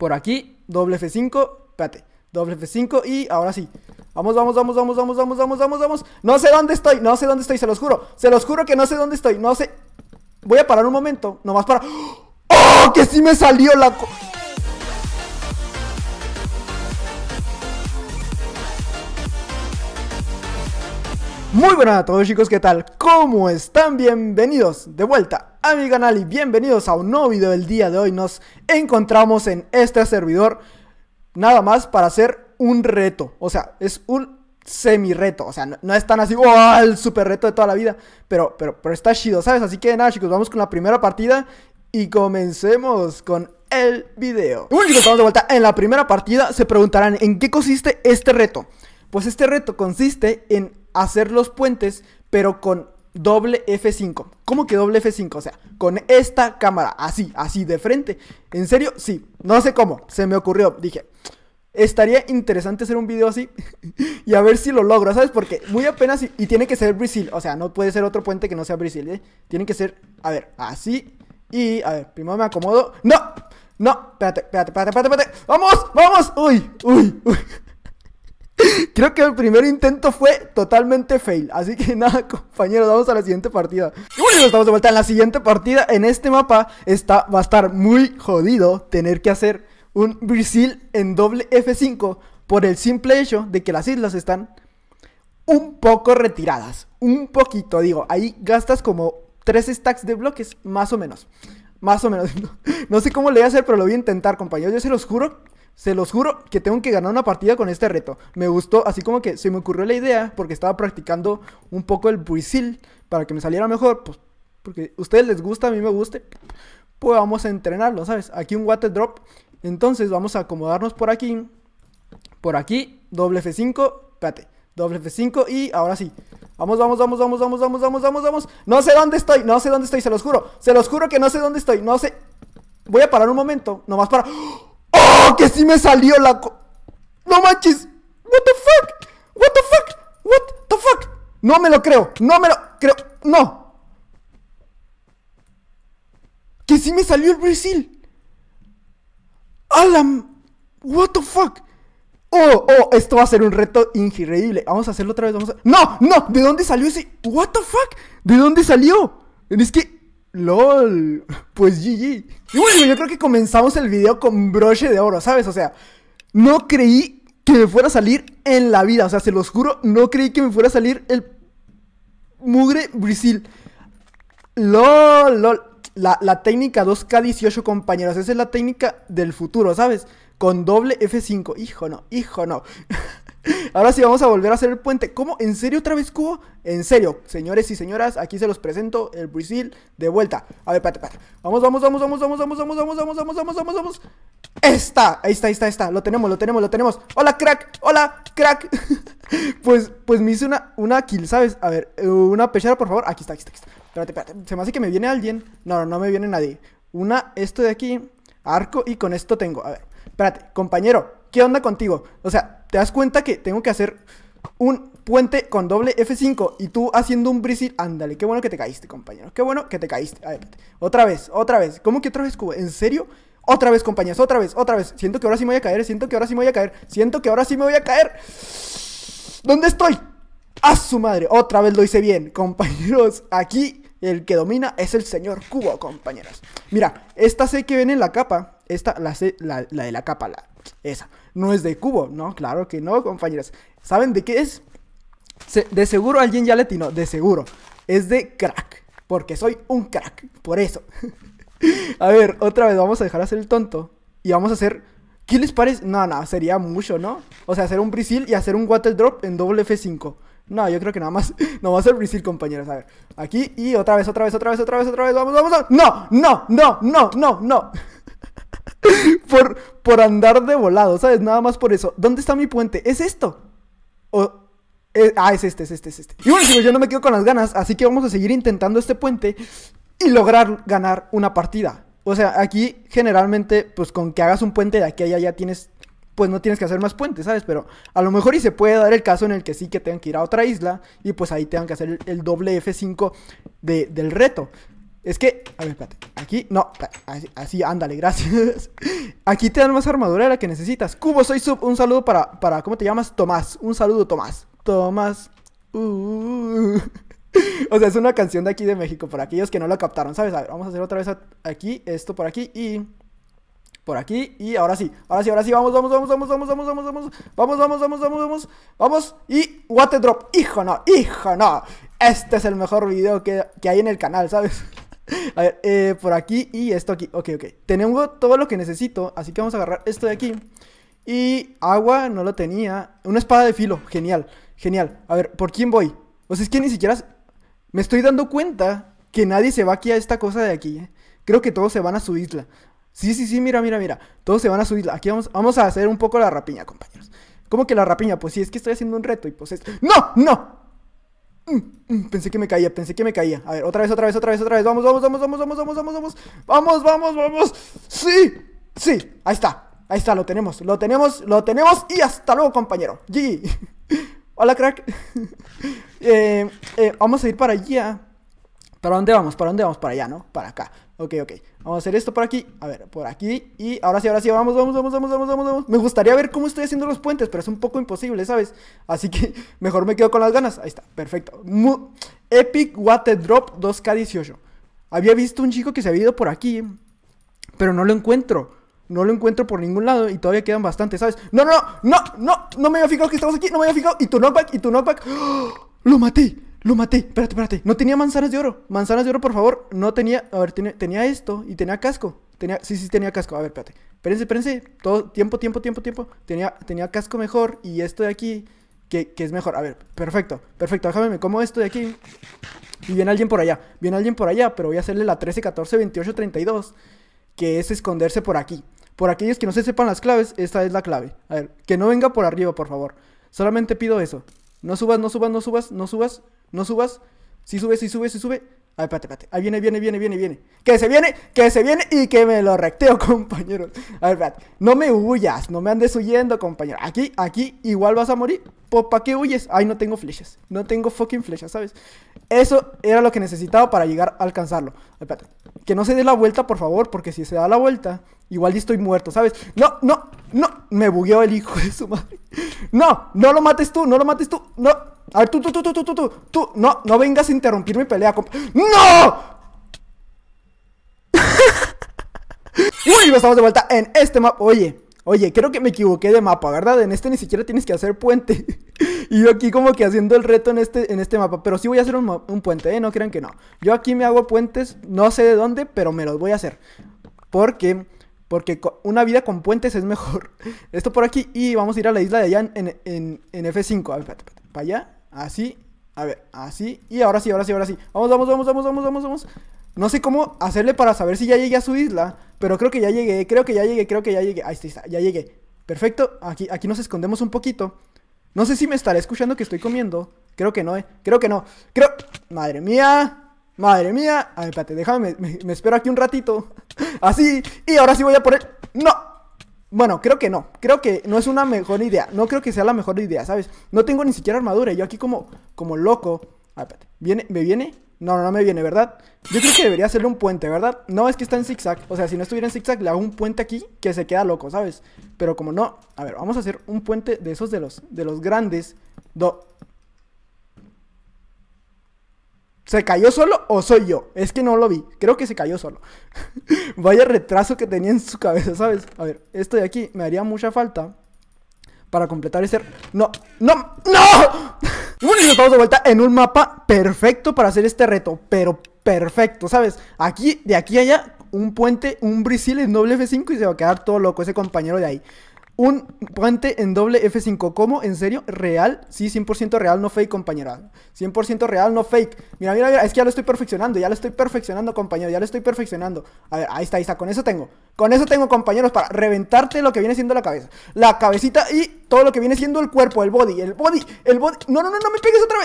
por aquí, doble F5, espérate, doble F5 y ahora sí. Vamos, vamos, vamos, vamos, vamos, vamos, vamos, vamos, vamos. No sé dónde estoy, no sé dónde estoy, se los juro. Se los juro que no sé dónde estoy, no sé. Voy a parar un momento, nomás para... ¡Oh, ¡Oh! que sí me salió la... Muy buenas a todos chicos, ¿qué tal? ¿Cómo están? Bienvenidos de vuelta a mi canal y bienvenidos a un nuevo video del día de hoy. Nos encontramos en este servidor nada más para hacer un reto, o sea, es un semi reto, o sea, no, es tan así, ¡oh! El super reto de toda la vida, pero, pero, pero está chido, ¿sabes? Así que nada chicos, vamos con la primera partida y comencemos con el video. Bueno chicos, estamos de vuelta en la primera partida, se preguntarán en qué consiste este reto. Pues este reto consiste en hacer los puentes, pero con doble F5. ¿Cómo que doble F5? O sea, con esta cámara, así, así de frente. ¿En serio? Sí, no sé cómo, se me ocurrió, dije. Estaría interesante hacer un video así y a ver si lo logro, ¿sabes? Porque muy apenas y, tiene que ser Brasil, o sea, no puede ser otro puente que no sea Brasil, ¿eh? Tiene que ser, a ver, así y, a ver, primero me acomodo. ¡No! No, espérate, espérate, espérate, espérate, ¡Vamos! ¡Vamos! ¡Uy! ¡Uy! ¡Uy! Creo que el primer intento fue totalmente fail. Así que nada, compañeros, vamos a la siguiente partida. bueno, estamos de vuelta en la siguiente partida. En este mapa está, va a estar muy jodido tener que hacer un Brazil en doble F5 por el simple hecho de que las islas están un poco retiradas. Un poquito, digo. Ahí gastas como tres stacks de bloques, más o menos. Más o menos. No, sé cómo le voy a hacer, pero lo voy a intentar, compañeros. Yo se los juro se los juro que tengo que ganar una partida con este reto. Me gustó, así como que se me ocurrió la idea porque estaba practicando un poco el buisil para que me saliera mejor. Pues porque a ustedes les gusta, a mí me guste. Pues vamos a entrenarlo, ¿sabes? Aquí un water drop. Entonces vamos a acomodarnos por aquí. Por aquí, doble F5. Espérate, doble F5 y ahora sí. Vamos, vamos, vamos, vamos, vamos, vamos, vamos, vamos, vamos. No sé dónde estoy, no sé dónde estoy, se los juro. Se los juro que no sé dónde estoy, no sé. Voy a parar un momento, nomás para... ¡Oh! ¡Que sí me salió la... Co ¡No manches! ¡What the fuck! ¡What the fuck! ¡What the fuck! No me lo creo, no me lo creo, no. Que sí me salió el Brasil. Alam, what the fuck. Oh, oh, esto va a ser un reto increíble. Vamos a hacerlo otra vez. Vamos a... No, no, ¿de dónde salió ese? What the fuck? ¿De dónde salió? Es que LOL, pues GG. Y bueno, yo creo que comenzamos el video con broche de oro, ¿sabes? O sea, no creí que me fuera a salir en la vida. O sea, se los juro, no creí que me fuera a salir el mugre brisil. LOL, LOL. La, la técnica 2K18, compañeros. Esa es la técnica del futuro, ¿sabes? Con doble F5. Hijo no, hijo no. Ahora sí, vamos a volver a hacer el puente. ¿Cómo? ¿En serio otra vez Cubo? En serio, señores y señoras, aquí se los presento el Brasil de vuelta. A ver, espérate, espérate Vamos, vamos, vamos, vamos, vamos, vamos, vamos, vamos, vamos, vamos, vamos, vamos, vamos. Está, ahí está, ahí está, ahí está. Lo tenemos, lo tenemos, lo tenemos. Hola, crack. Hola, crack. pues, pues me hice una, una kill, ¿sabes? A ver, una pechera, por favor. Aquí está, aquí está, aquí está. Espérate, espérate. Se me hace que me viene alguien. No, no me viene nadie. Una, esto de aquí. Arco y con esto tengo. A ver, espérate, compañero. ¿qué onda contigo? O sea, te das cuenta que tengo que hacer un puente con doble F5 y tú haciendo un brisil. Ándale, qué bueno que te caíste, compañero. Qué bueno que te caíste. A ver, otra vez, otra vez. ¿Cómo que otra vez, Cubo? ¿En serio? Otra vez, compañeros, otra vez, otra vez. Siento que ahora sí me voy a caer, siento que ahora sí me voy a caer, siento que ahora sí me voy a caer. ¿Dónde estoy? ¡A su madre! Otra vez lo hice bien, compañeros. Aquí el que domina es el señor Cubo, compañeros. Mira, esta C que ven en la capa, esta, la C, la de la capa, la, esa. No es de cubo, ¿no? Claro que no, Compañeras, ¿Saben de qué es? de seguro alguien ya le atinó, de seguro. Es de crack, porque soy un crack, por eso. a ver, otra vez vamos a dejar hacer el tonto y vamos a hacer... ¿Qué les parece? No, no, sería mucho, ¿no? O sea, hacer un brisil y hacer un water drop en wf 5 No, yo creo que nada más, no va a ser brisil, compañeras A ver, aquí y otra vez, otra vez, otra vez, otra vez, otra vez, vamos, vamos, vamos. No, no, no, no, no, no. por, por andar de volado, ¿sabes? Nada más por eso. ¿Dónde está mi puente? ¿Es esto? O, eh, ah, es este, es este, es este. Y bueno, chicos, yo no me quedo con las ganas, así que vamos a seguir intentando este puente y lograr ganar una partida. O sea, aquí generalmente, pues con que hagas un puente de aquí a allá ya tienes, pues no tienes que hacer más puentes, ¿sabes? Pero a lo mejor y se puede dar el caso en el que sí que tengan que ir a otra isla y pues ahí tengan que hacer el, doble F5 del reto. Es que, a ver, espérate. Aquí, no, así, ándale, gracias. Aquí te dan más armadura de la que necesitas. Cubo, soy sub. Un saludo para, para, ¿cómo te llamas? Tomás. Un saludo, Tomás. Tomás. o sea, es una canción de aquí de México, para aquellos que no la captaron, ¿sabes? A ver, vamos a hacer otra vez aquí, esto por aquí y por aquí y ahora sí, ahora sí, ahora sí, vamos, vamos, vamos, vamos, vamos, vamos, vamos, vamos, vamos, vamos, vamos, vamos, vamos, vamos y water drop, hijo no, hijo no, este es el mejor video que hay en el canal, ¿sabes? A ver, eh, por aquí y esto aquí. Ok, ok. Tenemos todo lo que necesito, así que vamos a agarrar esto de aquí. Y agua no lo tenía. Una espada de filo, genial, genial. A ver, ¿por quién voy? O sea, es que ni siquiera... Me estoy dando cuenta que nadie se va aquí a esta cosa de aquí. ¿eh? Creo que todos se van a su isla. Sí, sí, sí, mira, mira, mira. Todos se van a su isla. Aquí vamos, vamos a hacer un poco la rapiña, compañeros. ¿Cómo que la rapiña? Pues sí, es que estoy haciendo un reto y pues es... ¡No! ¡No! Mm, mm, pensé que me caía, pensé que me caía. A ver, otra vez, otra vez, otra vez, otra vez. Vamos, vamos, vamos, vamos, vamos, vamos, vamos, vamos. Vamos, vamos, vamos. Sí, sí, ahí está. Ahí está, lo tenemos, lo tenemos, lo tenemos. Y hasta luego, compañero. GG. Hola, crack. Eh, eh, vamos a ir para allá. ¿Para dónde vamos? ¿Para dónde vamos? Para allá, ¿no? Para acá. Ok, ok. Vamos a hacer esto por aquí. A ver, por aquí. Y ahora sí, ahora sí. Vamos, vamos, vamos, vamos, vamos, vamos, vamos. Me gustaría ver cómo estoy haciendo los puentes, pero es un poco imposible, ¿sabes? Así que mejor me quedo con las ganas. Ahí está, perfecto. Epic Water Drop 2K18. Había visto un chico que se había ido por aquí, pero no lo encuentro. No lo encuentro por ningún lado y todavía quedan bastantes, ¿sabes? No, no, no, no, no, no me había fijado que estamos aquí, no me había fijado. Y tu knockback, y tu knockback. ¡Oh! Lo maté. Lo maté, espérate, espérate. No tenía manzanas de oro. Manzanas de oro, por favor. No tenía. A ver, tenía, esto y tenía casco. Tenía, sí, sí, tenía casco. A ver, espérate. Espérense, espérense. Todo, tiempo, tiempo, tiempo, tiempo. Tenía, tenía casco mejor y esto de aquí, que, que es mejor. A ver, perfecto, perfecto. Déjame, me como esto de aquí. Y viene alguien por allá. Viene alguien por allá, pero voy a hacerle la 13, 14, 28, 32. Que es esconderse por aquí. Por aquellos que no se sepan las claves, esta es la clave. A ver, que no venga por arriba, por favor. Solamente pido eso. No subas, no subas, no subas, no subas. No subas. Si sube, si sube, si sube. Ay, espérate, espérate. Ahí viene, viene, viene, viene, viene. Que se viene, que se viene y que me lo recteo, compañero A ver, No me huyas, no me andes huyendo, compañero. Aquí, aquí, igual vas a morir. Pues, ¿Para qué huyes? Ay, no tengo flechas. No tengo fucking flechas, ¿sabes? Eso era lo que necesitaba para llegar a alcanzarlo. Espérate. Que no se dé la vuelta, por favor, porque si se da la vuelta, igual estoy muerto, ¿sabes? No, no, no. Me bugueó el hijo de su madre. No, no lo mates tú, no lo mates tú. No. A ver, tú, tú, tú, tú, tú, tú, tú. No, no vengas a interrumpir mi pelea, compa. ¡No! Uy, estamos de vuelta en este mapa. Oye. Oye, creo que me equivoqué de mapa, ¿verdad? En este ni siquiera tienes que hacer puente. y yo aquí como que haciendo el reto en este, en este mapa. Pero sí voy a hacer un, puente, ¿eh? No crean que no. Yo aquí me hago puentes, no sé de dónde, pero me los voy a hacer. Porque... Porque una vida con puentes es mejor. Esto por aquí. Y vamos a ir a la isla de allá en, en, en, F5. A ver, espérate. Para allá. Así. A ver, así. Y ahora sí, ahora sí, ahora sí. Vamos, vamos, vamos, vamos, vamos, vamos, vamos. No sé cómo hacerle para saber si ya llegué a su isla, pero creo que ya llegué, creo que ya llegué, creo que ya llegué. Ahí está, ya llegué. Perfecto, aquí, aquí nos escondemos un poquito. No sé si me estará escuchando que estoy comiendo. Creo que no, eh. Creo que no. Creo. Madre mía. Madre mía. A ver, espérate, déjame, me, espero aquí un ratito. Así. Y ahora sí voy a poner. ¡No! Bueno, creo que no. Creo que no es una mejor idea. No creo que sea la mejor idea, ¿sabes? No tengo ni siquiera armadura. Yo aquí como, como loco. A ver, espérate. Viene, me viene. No, no, no me viene, ¿verdad? Yo creo que debería hacerle un puente, ¿verdad? No, es que está en zigzag. O sea, si no estuviera en zigzag, le hago un puente aquí que se queda loco, ¿sabes? Pero como no... A ver, vamos a hacer un puente de esos de los, de los grandes. ¿Se cayó solo o soy yo? Es que no lo vi. Creo que se cayó solo. Vaya retraso que tenía en su cabeza, ¿sabes? A ver, esto de aquí me haría mucha falta para completar este... ¡No! ¡No! ¡No! bueno, de vuelta en un mapa perfecto para hacer este reto, pero perfecto, ¿sabes? Aquí, de aquí a allá, un puente, un brisil en doble F5 y se va a quedar todo loco ese compañero de ahí un puente en doble F5. ¿Cómo? ¿En serio? ¿Real? Sí, 100% real, no fake, compañera. 100% real, no fake. Mira, mira, mira, es que ya lo estoy perfeccionando, ya lo estoy perfeccionando, compañero, ya lo estoy perfeccionando. A ver, ahí está, ahí está, con eso tengo. Con eso tengo, compañeros, para reventarte lo que viene siendo la cabeza. La cabecita y todo lo que viene siendo el cuerpo, el body, el body, el body. No, no, no, no me pegues otra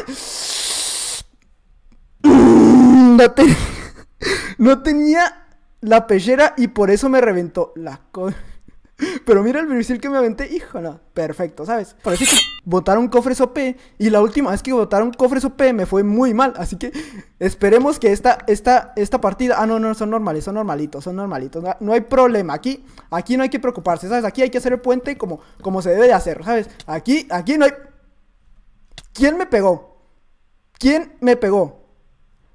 vez. No, tenía la pellera y por eso me reventó la pero mira el virusil que me aventé, Hijo, no perfecto, ¿sabes? Parece que botaron cofres OP y la última vez que botaron cofres OP me fue muy mal, así que esperemos que esta, esta, esta partida... Ah, no, no, son normales, son normalitos, son normalitos, no, hay problema, aquí, aquí no hay que preocuparse, ¿sabes? Aquí hay que hacer el puente como, como se debe de hacer, ¿sabes? Aquí, aquí no hay... ¿Quién me pegó? ¿Quién me pegó?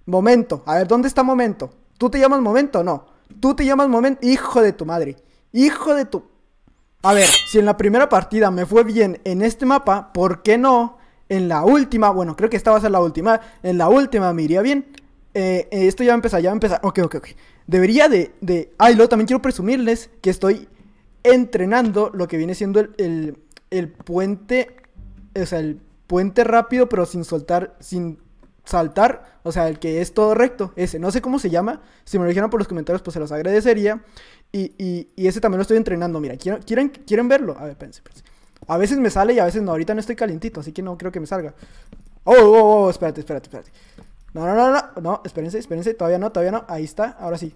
Momento, a ver, ¿dónde está Momento? ¿Tú te llamas Momento? No, tú te llamas Momento, hijo de tu madre, hijo de tu... A ver, si en la primera partida me fue bien en este mapa, ¿por qué no? En la última, bueno, creo que esta va a ser la última. En la última me iría bien. Eh, eh, esto ya va a empezar, ya va a empezar. Ok, ok, ok. Debería de, de... Ah, y luego también quiero presumirles que estoy entrenando lo que viene siendo el, el, puente... O sea, el puente rápido, pero sin soltar, sin saltar, o sea, el que es todo recto, ese, no sé cómo se llama, si me lo dijeron por los comentarios, pues se los agradecería. Y, y, y, ese también lo estoy entrenando. Mira, ¿quieren, quieren, quieren verlo? A ver, espérense A veces me sale y a veces no. Ahorita no estoy calientito, así que no creo que me salga. Oh, oh, oh, oh espérate, espérate, espérate. No, no, no, no, no, espérense, espérense. Todavía no, todavía no. Ahí está, ahora sí.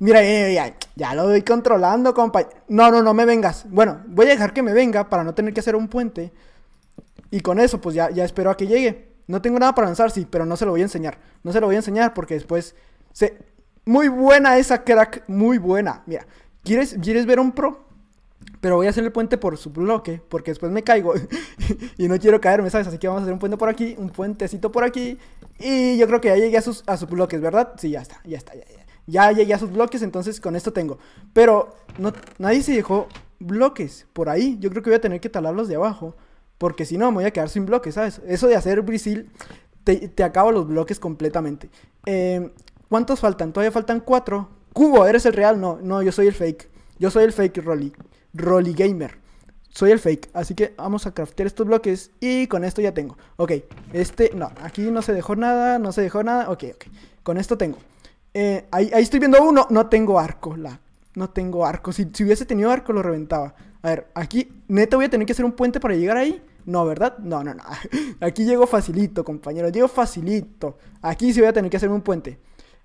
Mira, ya, ya, lo voy controlando, compa No, no, no me vengas. Bueno, voy a dejar que me venga para no tener que hacer un puente. Y con eso, pues ya, ya espero a que llegue. No tengo nada para lanzar, sí, pero no se lo voy a enseñar. No se lo voy a enseñar porque después se, muy buena esa crack, muy buena. Mira, ¿quieres, ¿quieres ver un pro? Pero voy a hacer el puente por su bloque, porque después me caigo y no quiero caerme, ¿sabes? Así que vamos a hacer un puente por aquí, un puentecito por aquí. Y yo creo que ya llegué a sus, a sus bloques, ¿verdad? Sí, ya está, ya está, ya, ya. ya llegué a sus bloques, entonces con esto tengo. Pero no, nadie se dejó bloques por ahí. Yo creo que voy a tener que talarlos de abajo, porque si no me voy a quedar sin bloques, ¿sabes? Eso de hacer brisil, te, te acabo los bloques completamente. Eh, ¿Cuántos faltan? Todavía faltan cuatro. Cubo, ¿eres el real? No, no, yo soy el fake. Yo soy el fake Rolly. Rolly Gamer. Soy el fake. Así que vamos a craftear estos bloques. Y con esto ya tengo. Ok, este, no, aquí no se dejó nada, no se dejó nada. Ok, ok. Con esto tengo. Eh, ahí, estoy viendo uno. No tengo arco, la. No tengo arco. Si, si hubiese tenido arco, lo reventaba. A ver, aquí, neta, voy a tener que hacer un puente para llegar ahí. No, ¿verdad? No, no, no. Aquí llego facilito, compañero. Llego facilito. Aquí sí voy a tener que hacerme un puente.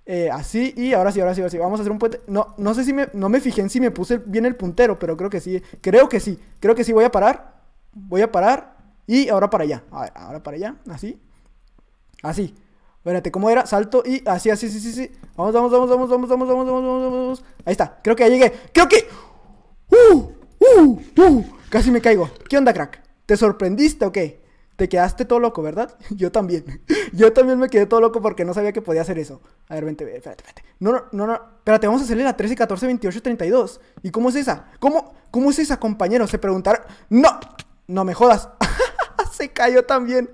Eh, así, y ahora sí, ahora sí, ahora sí. Vamos a hacer un puente. No, no sé si me, no me fijé en si me puse bien el puntero, pero creo que sí. Creo que sí. Creo que sí. Voy a parar. Voy a parar. Y ahora para allá. ahora para allá. Así. Así. Espérate, ¿cómo era? Salto y así, así, sí, sí, sí. Vamos, vamos, vamos, vamos, vamos, vamos, vamos, vamos, vamos, vamos. Ahí está. Creo que ya llegué. Creo que. ¡Uh! ¡Uh! ¡Uh! Casi me caigo. ¿Qué onda, crack? ¿Te sorprendiste o qué? te quedaste todo loco, ¿verdad? Yo también. Yo también me quedé todo loco porque no sabía que podía hacer eso. A ver, vente, espérate, espérate. No, no, no, no. Espérate, vamos a hacerle la 13, 14, 28, 32. ¿Y cómo es esa? ¿Cómo, cómo es esa, compañero? Se preguntaron. ¡No! No me jodas. Se cayó también.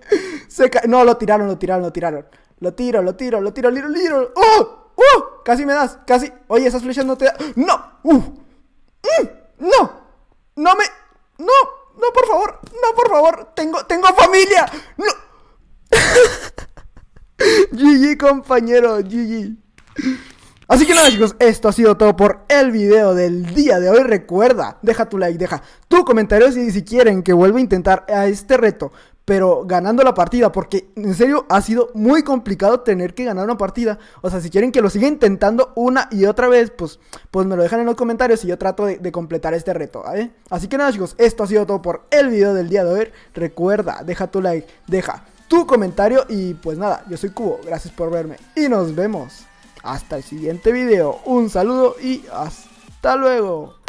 Se ca... No, lo tiraron, lo tiraron, lo tiraron. Lo tiro, lo tiro, lo tiro, liro, liro. ¡Oh! ¡Uh! Casi me das, casi. Oye, esas flechas no te dan. ¡No! ¡Uh! Mm, ¡No! ¡No me! no, por favor, no, por favor, tengo, tengo familia. No. GG, compañero, GG. Así que nada chicos, esto ha sido todo por el video del día de hoy Recuerda, deja tu like, deja tu comentario si, si quieren que vuelva a intentar a este reto pero ganando la partida, porque en serio ha sido muy complicado tener que ganar una partida. O sea, si quieren que lo siga intentando una y otra vez, pues, pues me lo dejan en los comentarios y yo trato de, completar este reto, ¿eh? Así que nada chicos, esto ha sido todo por el video del día de hoy. Recuerda, deja tu like, deja tu comentario y pues nada, yo soy Cubo, gracias por verme y nos vemos. Hasta el siguiente video, un saludo y hasta luego.